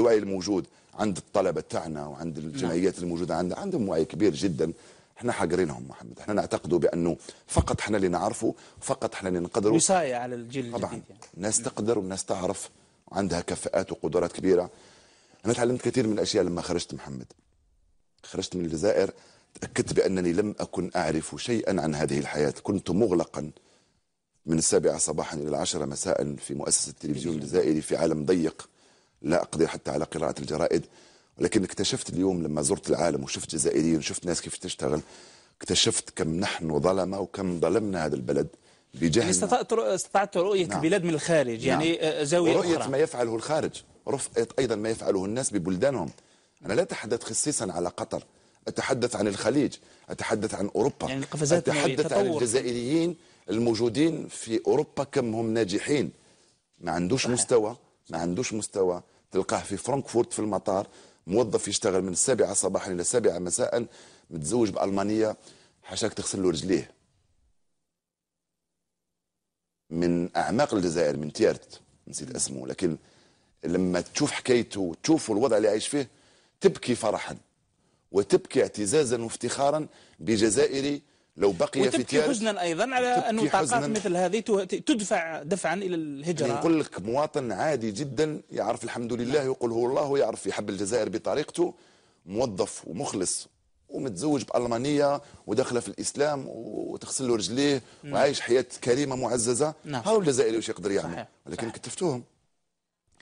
الوعي الموجود عند الطلبه تاعنا وعند نعم. الجمعيات الموجوده عندنا عندهم وعي كبير جدا احنا حقرينهم محمد احنا نعتقدوا بانه فقط احنا اللي نعرفه فقط احنا اللي نقدروا وصايه على الجيل طبعا الجديد يعني. ناس تقدر وناس تعرف عندها كفاءات وقدرات كبيره انا تعلمت كثير من الاشياء لما خرجت محمد خرجت من الجزائر تاكدت بانني لم اكن اعرف شيئا عن هذه الحياه كنت مغلقا من السابعة صباحا إلى العشرة مساء في مؤسسة التلفزيون الجزائري في عالم ضيق لا أقدر حتى على قراءة الجرائد ولكن اكتشفت اليوم لما زرت العالم وشفت جزائريين وشفت ناس كيف تشتغل اكتشفت كم نحن ظلمة وكم ظلمنا هذا البلد بجهل يعني استطعت استطعت رؤية نعم. البلاد من الخارج يعني نعم. آه، زاوية رؤية أخرى. ما يفعله الخارج رؤية أيضا ما يفعله الناس ببلدانهم أنا لا أتحدث خصيصا على قطر أتحدث عن الخليج أتحدث عن أوروبا يعني القفزات أتحدث عن الجزائريين الموجودين في أوروبا كم هم ناجحين ما عندوش صحيح. مستوى ما عندوش مستوى تلقاه في فرانكفورت في المطار موظف يشتغل من السابعة صباحا إلى السابعة مساء متزوج بألمانية حشاك تغسل له رجليه من أعماق الجزائر من تيارت نسيت اسمه لكن لما تشوف حكايته وتشوف الوضع اللي عايش فيه تبكي فرحا وتبكي اعتزازا وافتخارا بجزائري لو بقي في تيار حزنا ايضا على انه طاقات مثل هذه تدفع دفعا الى الهجره يعني نقول لك مواطن عادي جدا يعرف الحمد لله يقول هو الله ويعرف يحب الجزائر بطريقته موظف ومخلص ومتزوج بالمانيه وداخله في الاسلام وتغسل له رجليه وعايش حياه كريمه معززه نعم. هاو الجزائري واش يقدر يعمل صحيح. ولكن صحيح. كتفتوهم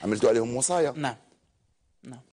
عملتوا عليهم وصايا نعم نعم